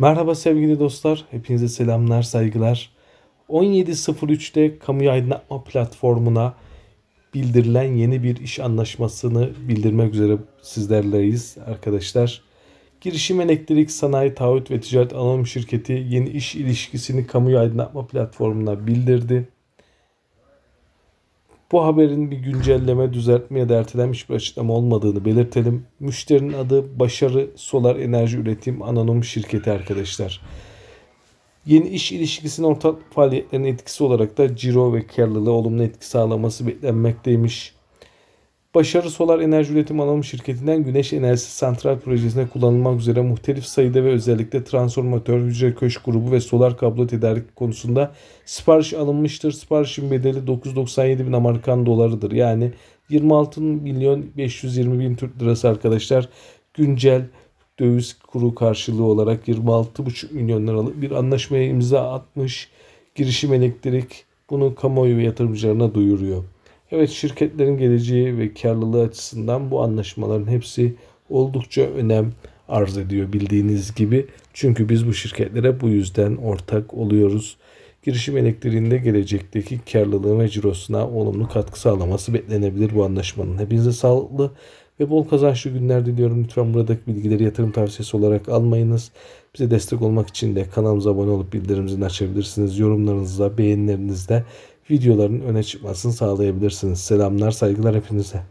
Merhaba sevgili dostlar, hepinize selamlar, saygılar. 17.03'te Kamu Aydınlatma Platformu'na bildirilen yeni bir iş anlaşmasını bildirmek üzere sizlerleyiz arkadaşlar. Girişim Elektrik Sanayi Taahhüt ve Ticaret Anonim Şirketi yeni iş ilişkisini Kamu Aydınlatma Platformu'na bildirdi. Bu haberin bir güncelleme, düzeltme ya da ertelenmiş bir açıklama olmadığını belirtelim. Müşterinin adı Başarı Solar Enerji Üretim Anonim Şirketi arkadaşlar. Yeni iş ilişkisinin ortak faaliyetlerine etkisi olarak da ciro ve karlılığı olumlu etki sağlaması beklenmekteymiş. Başarı Solar Enerji Üretim Anonim Şirketi'nden Güneş Enerjisi Santral Projesi'ne kullanılmak üzere muhtelif sayıda ve özellikle transformatör, hücre Köş grubu ve solar kablo tedarik konusunda sipariş alınmıştır. Siparişin bedeli 997 bin Amerikan dolarıdır. Yani 26 milyon 520 bin Türk lirası arkadaşlar. Güncel döviz kuru karşılığı olarak 26,5 milyon liralık bir anlaşmaya imza atmış girişim elektrik bunu kamuoyu yatırımcılarına duyuruyor. Evet şirketlerin geleceği ve karlılığı açısından bu anlaşmaların hepsi oldukça önem arz ediyor bildiğiniz gibi. Çünkü biz bu şirketlere bu yüzden ortak oluyoruz. Girişim elektriğinde gelecekteki karlılığı ve cirosuna olumlu katkı sağlaması beklenebilir bu anlaşmanın. Hepinize sağlıklı ve bol kazançlı günler diliyorum. Lütfen buradaki bilgileri yatırım tavsiyesi olarak almayınız. Bize destek olmak için de kanalımıza abone olup bildirimlerinizi açabilirsiniz. yorumlarınızla beğenilerinizde videoların öne çıkmasını sağlayabilirsiniz. Selamlar, saygılar hepinize.